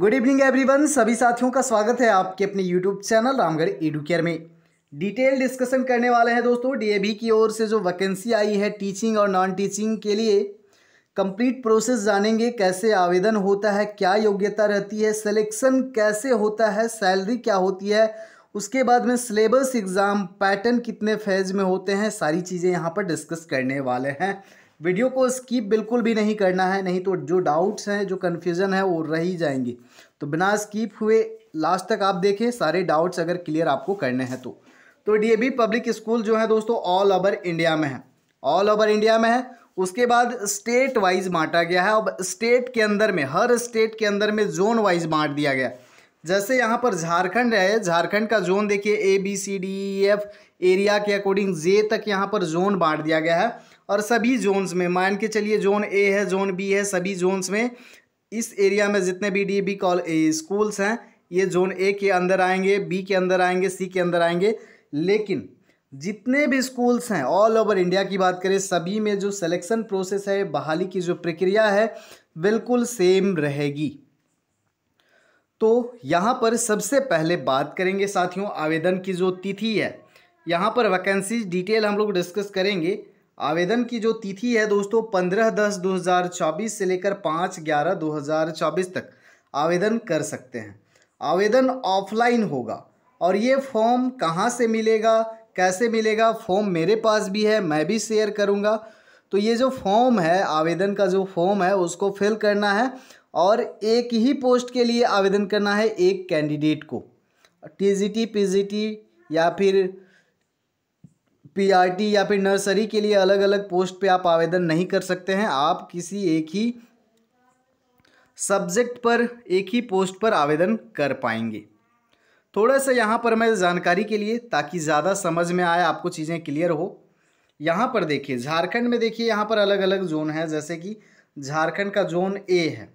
good evening everyone सभी साथियों का स्वागत है आपके अपने यूट्यूब चैनल रामगढ़ एडुकेयर में डिटेल डिस्कशन करने वाले हैं दोस्तों डीएबी की ओर से जो वैकेंसी आई है टीचिंग और नॉन टीचिंग के लिए कंप्लीट प्रोसेस जानेंगे कैसे आवेदन होता है क्या योग्यता रहती है सिलेक्शन कैसे होता है सैलरी क्या होती है उसके बाद में सिलेबस एग्ज़ाम पैटर्न कितने फेज में होते हैं सारी चीज़ें यहाँ पर डिस्कस करने वाले हैं वीडियो को स्किप बिल्कुल भी नहीं करना है नहीं तो जो डाउट्स हैं जो कन्फ्यूज़न है वो रह ही जाएंगे तो बिना स्किप हुए लास्ट तक आप देखें सारे डाउट्स अगर क्लियर आपको करने हैं तो तो बी पब्लिक स्कूल जो है दोस्तों ऑल ओवर इंडिया में है ऑल ओवर इंडिया में है उसके बाद स्टेट वाइज बांटा गया है अब स्टेट के अंदर में हर स्टेट के अंदर में जोन वाइज बांट दिया गया जैसे यहाँ पर झारखंड है झारखंड का जोन देखिए A B C D F area के अकॉर्डिंग जे तक यहाँ पर जोन बांट दिया गया है और सभी जोन्स में मान के चलिए जोन ए है जोन बी है सभी जोन्स में इस एरिया में जितने भी डी बी कॉल स्कूल्स हैं ये जोन ए के अंदर आएंगे बी के अंदर आएंगे सी के अंदर आएंगे लेकिन जितने भी स्कूल्स हैं ऑल ओवर इंडिया की बात करें सभी में जो सिलेक्शन प्रोसेस है बहाली की जो प्रक्रिया है बिल्कुल सेम रहेगी तो यहाँ पर सबसे पहले बात करेंगे साथियों आवेदन की जो तिथि है यहाँ पर वैकेंसी डिटेल हम लोग डिस्कस करेंगे आवेदन की जो तिथि है दोस्तों पंद्रह दस दो हज़ार चौबीस से लेकर पाँच ग्यारह दो हज़ार चौबीस तक आवेदन कर सकते हैं आवेदन ऑफलाइन होगा और ये फॉर्म कहाँ से मिलेगा कैसे मिलेगा फॉर्म मेरे पास भी है मैं भी शेयर करूँगा तो ये जो फॉर्म है आवेदन का जो फॉर्म है उसको फिल करना है और एक ही पोस्ट के लिए आवेदन करना है एक कैंडिडेट को जी टी या फिर पीआरटी या फिर नर्सरी के लिए अलग अलग पोस्ट पे आप आवेदन नहीं कर सकते हैं आप किसी एक ही सब्जेक्ट पर एक ही पोस्ट पर आवेदन कर पाएंगे थोड़ा सा यहाँ पर मैं जानकारी के लिए ताकि ज़्यादा समझ में आए आपको चीज़ें क्लियर हो यहाँ पर देखिए झारखंड में देखिए यहाँ पर अलग अलग जोन है जैसे कि झारखंड का जोन ए है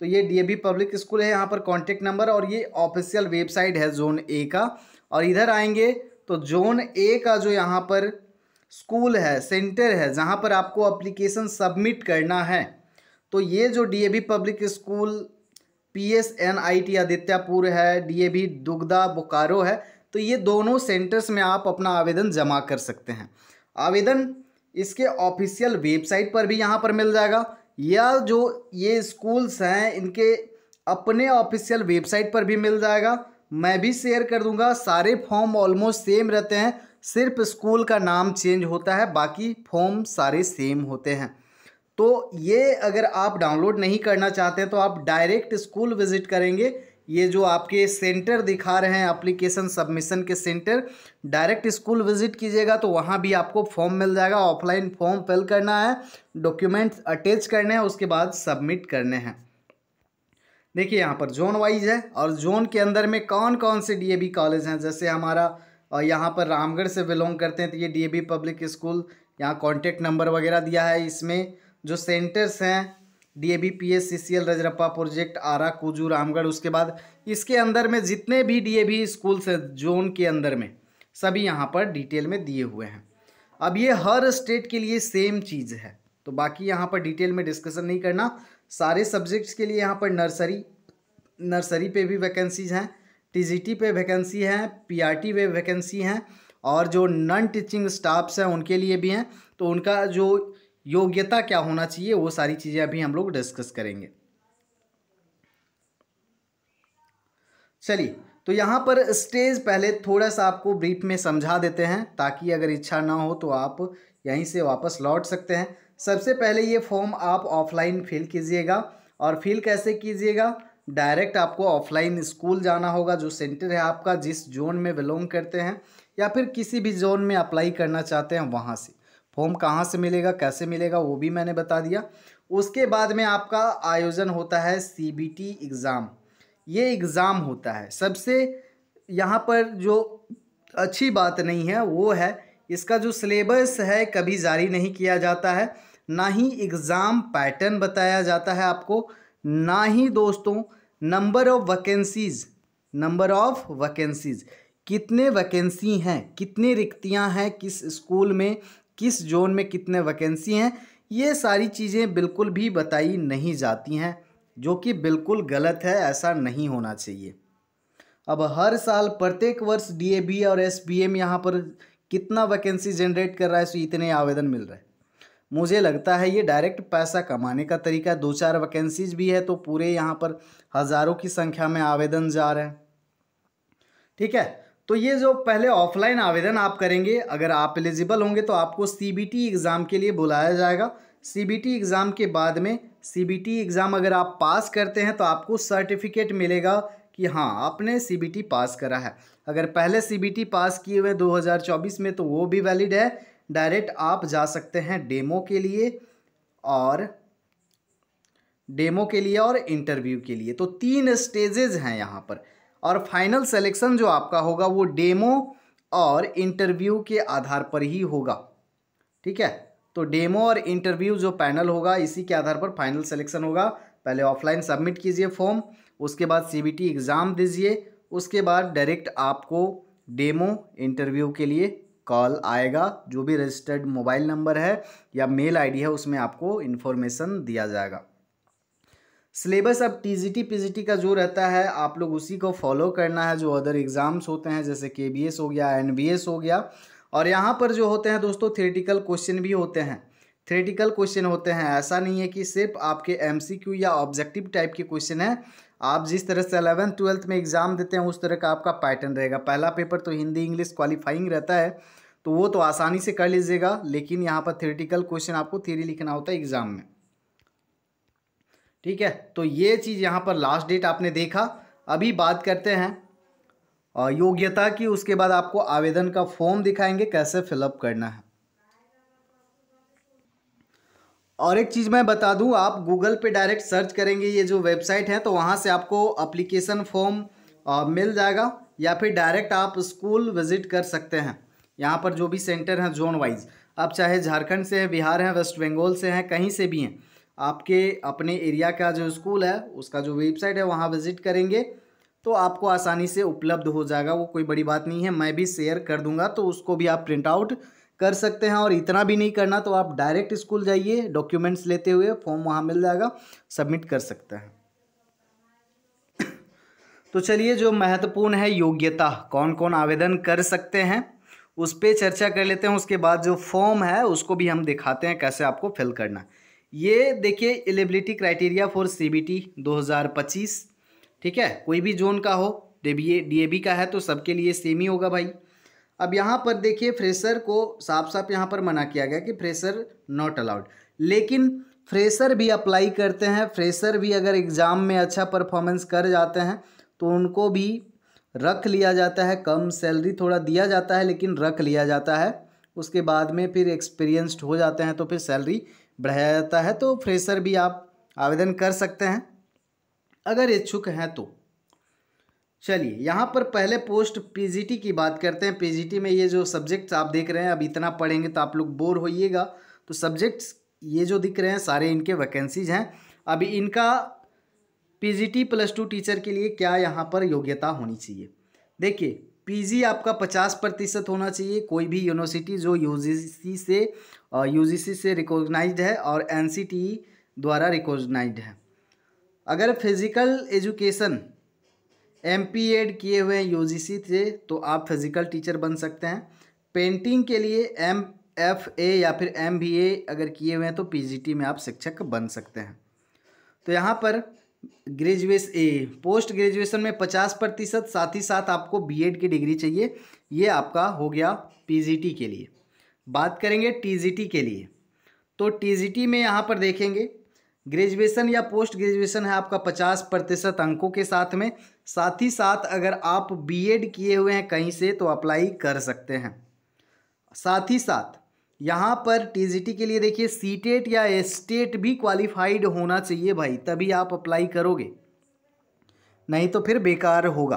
तो ये डी पब्लिक स्कूल है यहाँ पर कॉन्टेक्ट नंबर और ये ऑफिशियल वेबसाइट है जोन ए का और इधर आएंगे तो जोन ए का जो यहाँ पर स्कूल है सेंटर है जहाँ पर आपको अप्लीकेशन सबमिट करना है तो ये जो DAV public school P S N I T Adityapur है डीएवी दुगदा बोकारो है तो ये दोनों सेंटर्स में आप अपना आवेदन जमा कर सकते हैं आवेदन इसके ऑफिशियल वेबसाइट पर भी यहाँ पर मिल जाएगा या जो ये स्कूल्स हैं इनके अपने ऑफिशियल वेबसाइट पर भी मिल जाएगा मैं भी शेयर कर दूंगा सारे फॉर्म ऑलमोस्ट सेम रहते हैं सिर्फ स्कूल का नाम चेंज होता है बाकी फॉर्म सारे सेम होते हैं तो ये अगर आप डाउनलोड नहीं करना चाहते तो आप डायरेक्ट स्कूल विज़िट करेंगे ये जो आपके सेंटर दिखा रहे हैं एप्लीकेशन सबमिशन के सेंटर डायरेक्ट स्कूल विजिट कीजिएगा तो वहाँ भी आपको फॉर्म मिल जाएगा ऑफलाइन फॉर्म फिल करना है डॉक्यूमेंट्स अटैच करने हैं उसके बाद सबमिट करने हैं देखिए यहाँ पर जोन वाइज है और जोन के अंदर में कौन कौन से डीएवी कॉलेज हैं जैसे हमारा यहाँ पर रामगढ़ से बिलोंग करते हैं तो ये डीएवी पब्लिक स्कूल यहाँ कॉन्टेक्ट नंबर वगैरह दिया है इसमें जो सेंटर्स हैं D A B P S C C L Rajrappa project Ara Kuju Ramgarh उसके बाद इसके अंदर में जितने भी डी ए बी स्कूल्स हैं जोन के अंदर में सभी यहाँ पर डिटेल में दिए हुए हैं अब ये हर स्टेट के लिए सेम चीज़ है तो बाकी यहाँ पर डिटेल में डिस्कशन नहीं करना सारे सब्जेक्ट्स के लिए यहाँ पर नर्सरी नर्सरी पे भी वैकेंसीज़ हैं टीजीटी पे वैकेंसी हैं पीआरटी पे वैकेंसी हैं और जो नॉन टीचिंग स्टाफ्स हैं उनके लिए भी हैं तो उनका जो योग्यता क्या होना चाहिए वो सारी चीज़ें अभी हम लोग डिस्कस करेंगे चलिए तो यहाँ पर स्टेज पहले थोड़ा सा आपको ब्रीफ में समझा देते हैं ताकि अगर इच्छा ना हो तो आप यहीं से वापस लौट सकते हैं सबसे पहले ये फॉर्म आप ऑफलाइन फिल कीजिएगा और फिल कैसे कीजिएगा डायरेक्ट आपको ऑफलाइन स्कूल जाना होगा जो सेंटर है आपका जिस जोन में बिलोंग करते हैं या फिर किसी भी जोन में अप्लाई करना चाहते हैं वहाँ से फॉर्म कहाँ से मिलेगा कैसे मिलेगा वो भी मैंने बता दिया उसके बाद में आपका आयोजन होता है सी एग्ज़ाम ये एग्ज़ाम होता है सबसे यहाँ पर जो अच्छी बात नहीं है वो है इसका जो सिलेबस है कभी जारी नहीं किया जाता है ना ही एग्ज़ाम पैटर्न बताया जाता है आपको ना ही दोस्तों number of vacancies number of vacancies कितने वैकेंसी हैं कितनी रिक्तियां हैं किस स्कूल में किस जोन में कितने वैकेंसी हैं ये सारी चीज़ें बिल्कुल भी बताई नहीं जाती हैं जो कि बिल्कुल गलत है ऐसा नहीं होना चाहिए अब हर साल प्रत्येक वर्ष डीएबी और एसबीएम यहाँ पर कितना वैकेंसी जनरेट कर रहा है सो इतने आवेदन मिल रहे हैं मुझे लगता है ये डायरेक्ट पैसा कमाने का तरीका दो चार वैकेंसीज भी है तो पूरे यहाँ पर हज़ारों की संख्या में आवेदन जा रहे हैं ठीक है तो ये जो पहले ऑफलाइन आवेदन आप करेंगे अगर आप एलिजिबल होंगे तो आपको सीबीटी एग्ज़ाम के लिए बुलाया जाएगा सीबीटी एग्ज़ाम के बाद में सीबीटी एग्ज़ाम अगर आप पास करते हैं तो आपको सर्टिफिकेट मिलेगा कि हाँ आपने सीबीटी पास करा है अगर पहले सीबीटी पास किए हुए 2024 में तो वो भी वैलिड है डायरेक्ट आप जा सकते हैं डेमो के लिए और डेमो के लिए और इंटरव्यू के लिए तो तीन स्टेजेज़ हैं यहाँ पर और फाइनल सेलेक्शन जो आपका होगा वो डेमो और इंटरव्यू के आधार पर ही होगा ठीक है तो डेमो और इंटरव्यू जो पैनल होगा इसी के आधार पर फाइनल सेलेक्शन होगा पहले ऑफलाइन सबमिट कीजिए फॉर्म उसके बाद सीबीटी एग्ज़ाम दीजिए उसके बाद डायरेक्ट आपको डेमो इंटरव्यू के लिए कॉल आएगा जो भी रजिस्टर्ड मोबाइल नंबर है या मेल आईडी है उसमें आपको इन्फॉर्मेशन दिया जाएगा सिलेबस अब टी पीजीटी का जो रहता है आप लोग उसी को फॉलो करना है जो अदर एग्ज़ाम्स होते हैं जैसे के हो गया एन हो गया और यहाँ पर जो होते हैं दोस्तों थ्रेटिकल क्वेश्चन भी होते हैं थ्रेटिकल क्वेश्चन होते हैं ऐसा नहीं है कि सिर्फ आपके एम या ऑब्जेक्टिव टाइप के क्वेश्चन हैं आप जिस तरह से अलेवेंथ ट्वेल्थ में एग्ज़ाम देते हैं उस तरह का आपका पैटर्न रहेगा पहला पेपर तो हिंदी इंग्लिश क्वालिफाइंग रहता है तो वो तो आसानी से कर लीजिएगा लेकिन यहाँ पर थ्योरेटिकल क्वेश्चन आपको थ्योरी लिखना होता है एग्जाम में ठीक है तो ये चीज़ यहाँ पर लास्ट डेट आपने देखा अभी बात करते हैं योग्यता की उसके बाद आपको आवेदन का फॉर्म दिखाएंगे कैसे फिलअप करना है और एक चीज़ मैं बता दूं आप गूगल पे डायरेक्ट सर्च करेंगे ये जो वेबसाइट है तो वहाँ से आपको अप्लीकेशन फॉर्म मिल जाएगा या फिर डायरेक्ट आप स्कूल विज़िट कर सकते हैं यहाँ पर जो भी सेंटर हैं जोन वाइज आप चाहे झारखंड से हैं बिहार हैं वेस्ट बंगाल से हैं कहीं से भी हैं आपके अपने एरिया का जो स्कूल है उसका जो वेबसाइट है वहाँ विजिट करेंगे तो आपको आसानी से उपलब्ध हो जाएगा वो कोई बड़ी बात नहीं है मैं भी शेयर कर दूंगा तो उसको भी आप प्रिंट आउट कर सकते हैं और इतना भी नहीं करना तो आप डायरेक्ट स्कूल जाइए डॉक्यूमेंट्स लेते हुए फॉर्म वहाँ मिल जाएगा सबमिट कर सकते हैं तो चलिए जो महत्वपूर्ण है योग्यता कौन कौन आवेदन कर सकते हैं उस पर चर्चा कर लेते हैं उसके बाद जो फॉर्म है उसको भी हम दिखाते हैं कैसे आपको फिल करना ये देखिए एलिबिलिटी क्राइटेरिया फॉर हज़ार पच्चीस ठीक है कोई भी जोन का हो ए बी का है तो सबके लिए सेम ही होगा भाई अब यहाँ पर देखिए फ्रेशर को साफ साफ यहाँ पर मना किया गया कि फ्रेशर नॉट अलाउड लेकिन फ्रेशर भी अप्लाई करते हैं फ्रेशर भी अगर एग्ज़ाम में अच्छा परफॉर्मेंस कर जाते हैं तो उनको भी रख लिया जाता है कम सैलरी थोड़ा दिया जाता है लेकिन रख लिया जाता है उसके बाद में फिर एक्सपीरियंस्ड हो जाते हैं तो फिर सैलरी बढ़ाया जाता है तो फ्रेशर भी आप आवेदन कर सकते हैं अगर इच्छुक हैं तो चलिए यहाँ पर पहले पोस्ट पीजीटी की बात करते हैं पीजीटी में ये जो सब्जेक्ट्स आप देख रहे हैं अब इतना पढ़ेंगे तो आप लोग बोर होइएगा तो सब्जेक्ट्स ये जो दिख रहे हैं सारे इनके वैकेंसीज हैं अभी इनका पीजीटी प्लस टू टीचर के लिए क्या यहाँ पर योग्यता होनी चाहिए देखिए पीजी आपका पचास प्रतिशत होना चाहिए कोई भी यूनिवर्सिटी जो यूजीसी से यूजीसी से रिकॉग्नाइज्ड है और एनसीटीई e द्वारा रिकॉग्नाइज्ड है अगर physical education M P Ed किए हुए हैं सी से तो आप फिजिकल टीचर बन सकते हैं पेंटिंग के लिए एम एफ ए या फिर एम बी ए अगर किए हुए हैं तो टी में आप शिक्षक बन सकते हैं तो यहाँ पर ग्रेजुएशन पोस्ट ग्रेजुएशन में पचास प्रतिशत साथ ही साथ आपको बीएड की डिग्री चाहिए ये आपका हो गया पीजीटी के लिए बात करेंगे टीजीटी के लिए तो टीजीटी में यहाँ पर देखेंगे ग्रेजुएशन या पोस्ट ग्रेजुएशन है आपका पचास प्रतिशत अंकों के साथ में साथ ही साथ अगर आप बीएड किए हुए हैं कहीं से तो अप्लाई कर सकते हैं साथ ही साथ यहाँ पर टीजीटी के लिए देखिए सीटेट e या एस्टेट e भी क्वालिफाइड होना चाहिए भाई तभी आप अप्लाई करोगे नहीं तो फिर बेकार होगा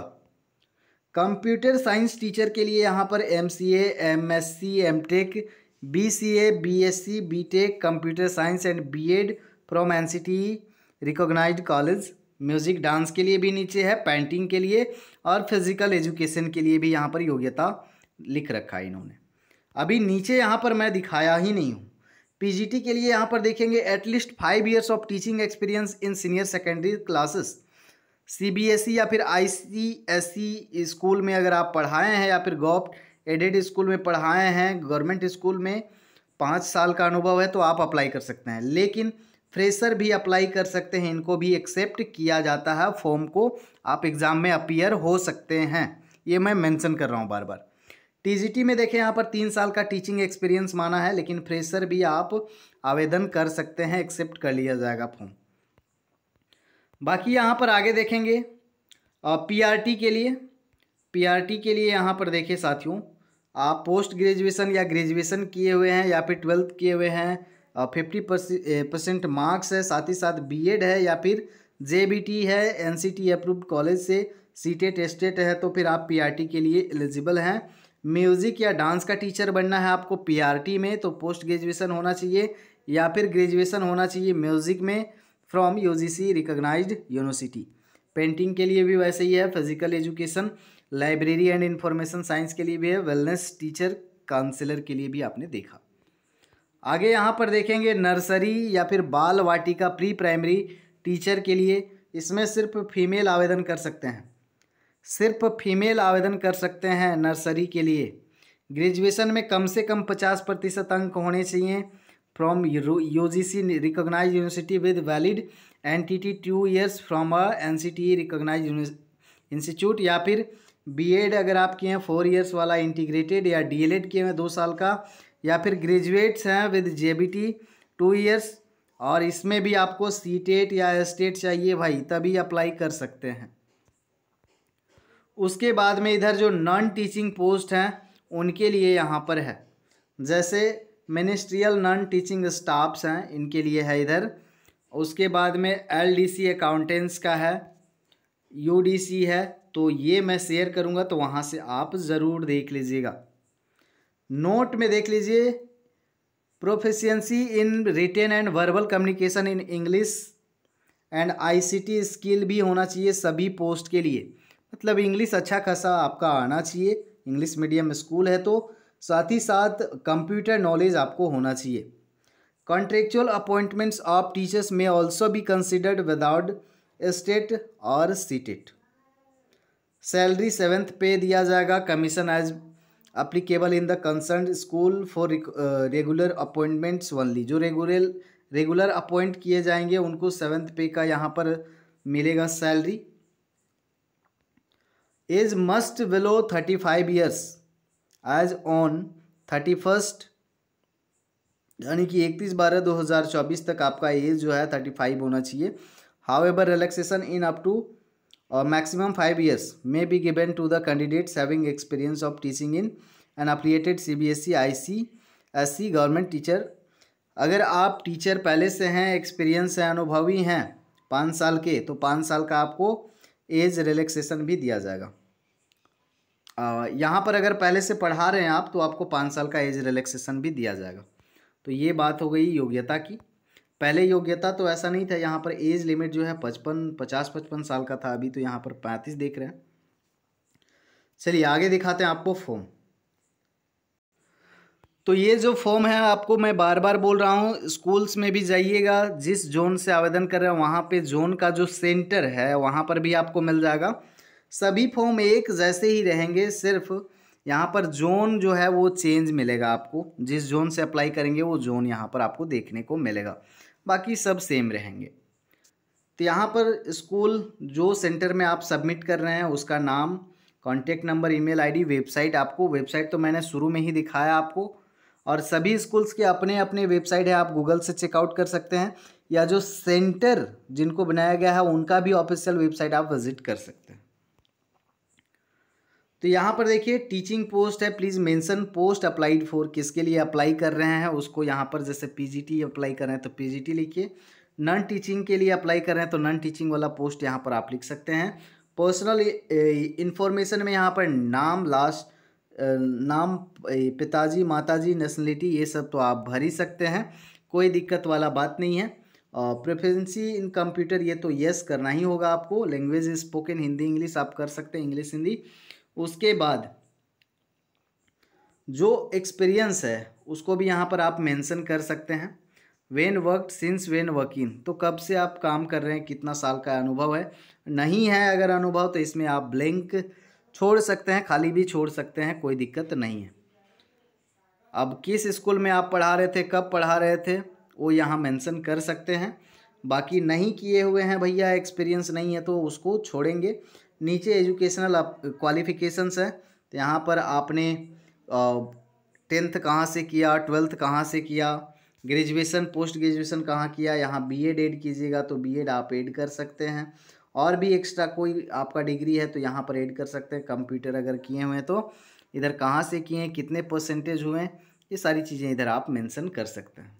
कंप्यूटर साइंस टीचर के लिए यहाँ पर M C M S C M tech B C A B S C B tech computer science and B Ed from N C T recognise college music dance के लिए भी नीचे है painting के लिए और फिज़िकल एजुकेशन के लिए भी यहाँ पर योग्यता लिख रखा है इन्होंने अभी नीचे यहाँ पर मैं दिखाया ही नहीं हूँ पीजीटी के लिए यहाँ पर देखेंगे at least five years of teaching experience in senior secondary classes CBSE या फिर आईसीएसई स्कूल e में अगर आप पढ़ाए हैं या फिर गॉप एडेड स्कूल में पढ़ाए हैं गवर्नमेंट स्कूल में पाँच साल का अनुभव है तो आप अप्लाई कर सकते हैं लेकिन फ्रेशर भी अप्लाई कर सकते हैं इनको भी एक्सेप्ट किया जाता है फॉर्म को आप एग्ज़ाम में अपीयर हो सकते हैं ये मैं मेंशन कर रहा हूँ बार बार टीजीटी में देखें यहाँ पर तीन साल का टीचिंग एक्सपीरियंस माना है लेकिन फ्रेशर भी आप आवेदन कर सकते हैं एक्सेप्ट कर लिया जाएगा फॉर्म बाकी यहाँ पर आगे देखेंगे पीआरटी के लिए पीआरटी के लिए यहाँ पर देखें साथियों आप पोस्ट ग्रेजुएशन या ग्रेजुएशन किए हुए हैं या फिर ट्वेल्थ किए हुए हैं फिफ्टी परसेंट मार्क्स है साथ ही साथ बी है या फिर जे है एन अप्रूव्ड कॉलेज से सीटेट स्टेट है तो फिर आप पी के लिए एलिजिबल हैं म्यूज़िक या डांस का टीचर बनना है आपको पीआरटी में तो पोस्ट ग्रेजुएशन होना चाहिए या फिर ग्रेजुएशन होना चाहिए म्यूज़िक में from UGC recognised university painting के लिए भी वैसे ही है physical education library and information science के लिए भी है वेलनेस टीचर काउंसिलर के लिए भी आपने देखा आगे यहाँ पर देखेंगे नर्सरी या फिर बाल वाटिका प्री प्राइमरी टीचर के लिए इसमें सिर्फ फीमेल आवेदन कर सकते हैं सिर्फ फीमेल आवेदन कर सकते हैं नर्सरी के लिए ग्रेजुएशन में कम से कम पचास प्रतिशत अंक होने चाहिए from U G C recognise university with valid N T T two years from a N C T recognise institute या फिर बी एड अगर आप किए हैं फोर ईयर्स वाला इंटीग्रेटेड या डी एल एड किए हैं दो साल का या फिर ग्रेजुएट्स हैं with J B T two years और इसमें भी आपको सी टेट या स्टेट चाहिए भाई तभी अप्लाई कर सकते हैं उसके बाद में इधर जो नॉन टीचिंग पोस्ट हैं उनके लिए यहाँ पर है जैसे मिनिस्ट्रियल नॉन टीचिंग स्टाफ्स हैं इनके लिए है इधर उसके बाद में एलडीसी अकाउंटेंट्स का है यूडीसी है तो ये मैं शेयर करूँगा तो वहाँ से आप ज़रूर देख लीजिएगा नोट में देख लीजिए proficiency in written and verbal communication in English and ICT skill भी होना चाहिए सभी पोस्ट के लिए मतलब इंग्लिश अच्छा खासा आपका आना चाहिए इंग्लिश मीडियम स्कूल है तो साथ ही साथ कंप्यूटर नॉलेज आपको होना चाहिए कॉन्ट्रेक्चुअल अपॉइंटमेंट्स ऑफ टीचर्स में also be considered without state और सीटेट सैलरी सेवेंथ पे दिया जाएगा commission as applicable in the concern school for regular appointments only जो रेगुलर रेगुलर अपॉइंट किए जाएंगे उनको सेवेंथ पे का यहाँ पर मिलेगा salary is must below thirty five years age on thirty first यानी कि इकतीस बारह दो हज़ार चौबीस तक आपका एज जो है थर्टी फाइव होना चाहिए however relaxation in up to maximum five years may be given to the candidates having experience of teaching in an affiliated C B S E I C S C government teacher अगर आप teacher पहले से हैं experience हैं अनुभवी हैं पाँच साल के तो पाँच साल का आपको एज रिलैक्सेशन भी दिया जाएगा यहाँ पर अगर पहले से पढ़ा रहे हैं आप तो आपको पाँच साल का एज रिलैक्सेशन भी दिया जाएगा तो ये बात हो गई योग्यता की पहले योग्यता तो ऐसा नहीं था यहाँ पर एज लिमिट जो है पचपन पचास पचपन साल का था अभी तो यहाँ पर पैंतीस देख रहे हैं चलिए आगे दिखाते हैं आपको फॉर्म तो ये जो फॉर्म है आपको मैं बार बार बोल रहा हूँ स्कूल्स में भी जाइएगा जिस जोन से आवेदन कर रहे हैं वहाँ पे जोन का जो सेंटर है वहाँ पर भी आपको मिल जाएगा सभी फॉर्म एक जैसे ही रहेंगे सिर्फ यहाँ पर जोन जो है वो चेंज मिलेगा आपको जिस जोन से अप्लाई करेंगे वो जोन यहाँ पर आपको देखने को मिलेगा बाकी सब सेम रहेंगे तो यहाँ पर स्कूल जो सेंटर में आप सबमिट कर रहे हैं उसका नाम contact number email ID website आपको वेबसाइट तो मैंने शुरू में ही दिखाया आपको और सभी स्कूल्स के अपने अपने वेबसाइट है आप गूगल से चेकआउट कर सकते हैं या जो सेंटर जिनको बनाया गया है उनका भी ऑफिशियल वेबसाइट आप विजिट कर सकते हैं तो यहाँ पर देखिए टीचिंग पोस्ट है please mention post applied for किसके लिए अप्लाई कर रहे हैं उसको यहाँ पर जैसे पीजीटी अप्लाई कर रहे हैं तो पीजीटी लिखिए नॉन टीचिंग के लिए अप्लाई कर रहे हैं तो नॉन टीचिंग वाला पोस्ट यहाँ पर आप लिख सकते हैं पर्सनल इन्फॉर्मेशन में यहाँ पर नाम लास्ट नाम पिताजी माताजी नेशनलिटी ये सब तो आप भर ही सकते हैं कोई दिक्कत वाला बात नहीं है और प्रेफरेंसी इन कंप्यूटर ये तो यस करना ही होगा आपको लैंग्वेज स्पोकन हिंदी इंग्लिश आप कर सकते हैं इंग्लिश हिंदी उसके बाद जो एक्सपीरियंस है उसको भी यहाँ पर आप मेंशन कर सकते हैं when work since when working तो कब से आप काम कर रहे हैं कितना साल का अनुभव है नहीं है अगर अनुभव तो इसमें आप ब्लैंक छोड़ सकते हैं खाली भी छोड़ सकते हैं कोई दिक्कत नहीं है अब किस स्कूल में आप पढ़ा रहे थे कब पढ़ा रहे थे वो यहाँ मेंशन कर सकते हैं बाकी नहीं किए हुए हैं भैया एक्सपीरियंस नहीं है तो उसको छोड़ेंगे नीचे एजुकेशनल क्वालिफिकेशंस है तो यहाँ पर आपने टेंथ कहाँ से किया ट्वेल्थ कहाँ से किया ग्रेजुएशन पोस्ट ग्रेजुएशन कहाँ किया यहाँ बी एड एड कीजिएगा तो बी एड आप एड कर सकते हैं और भी एक्स्ट्रा कोई आपका डिग्री है तो यहाँ पर एड कर सकते हैं कंप्यूटर अगर किए हुए हैं तो इधर कहाँ से किए हैं कितने परसेंटेज हुए हैं ये सारी चीज़ें इधर आप मेंशन कर सकते हैं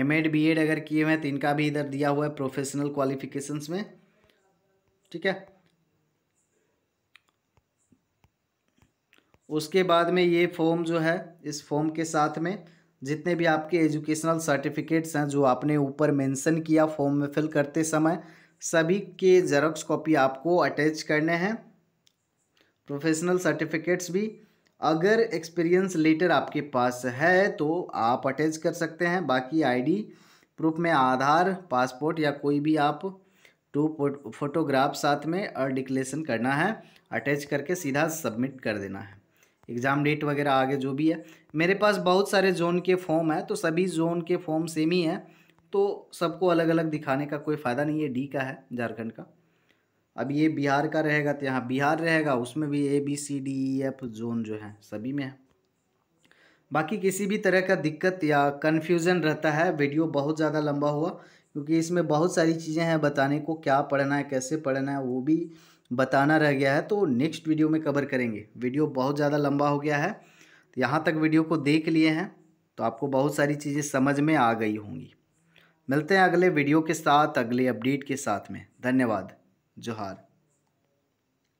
एम एड बी एड अगर किए हुए हैं तो इनका भी इधर दिया हुआ है प्रोफेशनल क्वालिफिकेशंस में ठीक है उसके बाद में ये फॉर्म जो है इस फॉर्म के साथ में जितने भी आपके एजुकेशनल सर्टिफिकेट्स हैं जो आपने ऊपर मेंशन किया फॉर्म में फिल करते समय सभी के जेरोक्स कॉपी आपको अटैच करने हैं प्रोफेशनल सर्टिफिकेट्स भी अगर एक्सपीरियंस लेटर आपके पास है तो आप अटैच कर सकते हैं बाकी आईडी प्रूफ में आधार पासपोर्ट या कोई भी आप टू फोटोग्राफ साथ में और डिक्लेसन करना है अटैच करके सीधा सबमिट कर देना है एग्ज़ाम डेट वगैरह आगे जो भी है मेरे पास बहुत सारे जोन के फॉर्म है तो सभी जोन के फॉर्म सेम ही हैं तो सबको अलग अलग दिखाने का कोई फ़ायदा नहीं है डी का है झारखंड का अब ये बिहार का रहेगा तो यहाँ बिहार रहेगा उसमें भी A B C D E F zone जो है सभी में है बाकी किसी भी तरह का दिक्कत या कन्फ्यूज़न रहता है वीडियो बहुत ज़्यादा लंबा हुआ क्योंकि इसमें बहुत सारी चीज़ें हैं बताने को क्या पढ़ना है कैसे पढ़ना है वो भी बताना रह गया है तो नेक्स्ट वीडियो में कवर करेंगे वीडियो बहुत ज़्यादा लंबा हो गया है तो यहाँ तक वीडियो को देख लिए हैं तो आपको बहुत सारी चीज़ें समझ में आ गई होंगी मिलते हैं अगले वीडियो के साथ अगले अपडेट के साथ में धन्यवाद जोहार